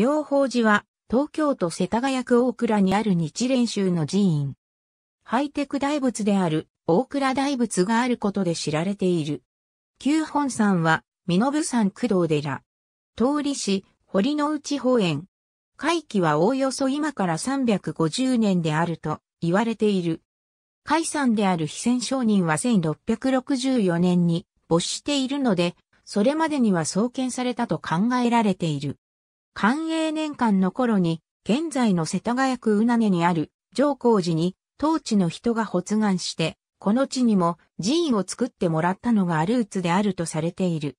妙法寺は、東京都世田谷区大倉にある日蓮宗の寺院。ハイテク大仏である大倉大仏があることで知られている。旧本山は、身延山工藤寺。通り市、堀之内保園。会期はおおよそ今から350年であると言われている。海山である非戦商人は1664年に没しているので、それまでには創建されたと考えられている。寛永年間の頃に、現在の世田谷区宇根にある上皇寺に、当地の人が発願して、この地にも寺院を作ってもらったのがルーツであるとされている。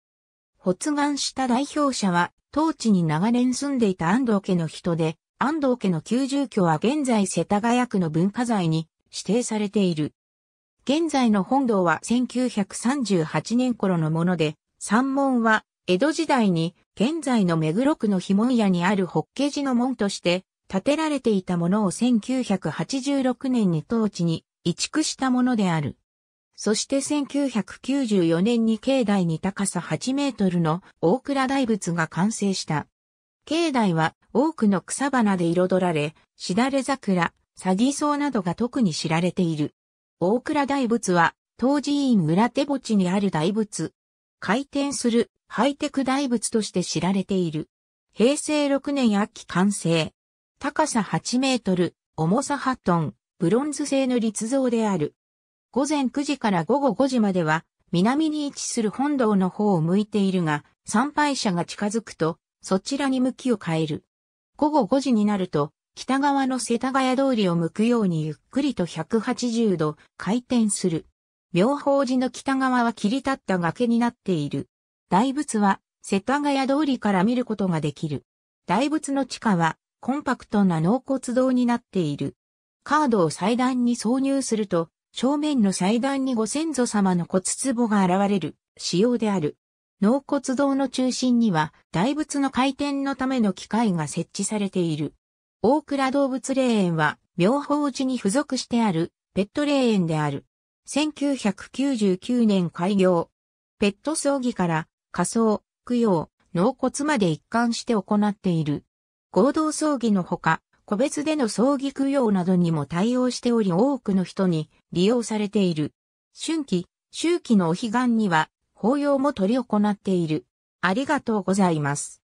発願した代表者は、当地に長年住んでいた安藤家の人で、安藤家の旧住居は現在世田谷区の文化財に指定されている。現在の本堂は1938年頃のもので、山門は江戸時代に現在の目黒区の碑文屋にあるッケ寺の門として建てられていたものを1986年に当地に移築したものである。そして1994年に境内に高さ8メートルの大倉大仏が完成した。境内は多くの草花で彩られ、しだれ桜、サギ草などが特に知られている。大倉大仏は、当寺院村手墓地にある大仏。回転するハイテク大仏として知られている。平成6年秋完成。高さ8メートル、重さ8トン、ブロンズ製の立像である。午前9時から午後5時までは、南に位置する本堂の方を向いているが、参拝者が近づくと、そちらに向きを変える。午後5時になると、北側の世田谷通りを向くようにゆっくりと180度回転する。妙法寺の北側は切り立った崖になっている。大仏は、世田谷通りから見ることができる。大仏の地下は、コンパクトな納骨堂になっている。カードを祭壇に挿入すると、正面の祭壇にご先祖様の骨壺が現れる、仕様である。納骨堂の中心には、大仏の回転のための機械が設置されている。大倉動物霊園は、妙法寺に付属してある、ペット霊園である。1999年開業。ペット葬儀から仮葬、供養、納骨まで一貫して行っている。合同葬儀のほか、個別での葬儀供養などにも対応しており多くの人に利用されている。春季、秋季のお彼岸には、法要も取り行っている。ありがとうございます。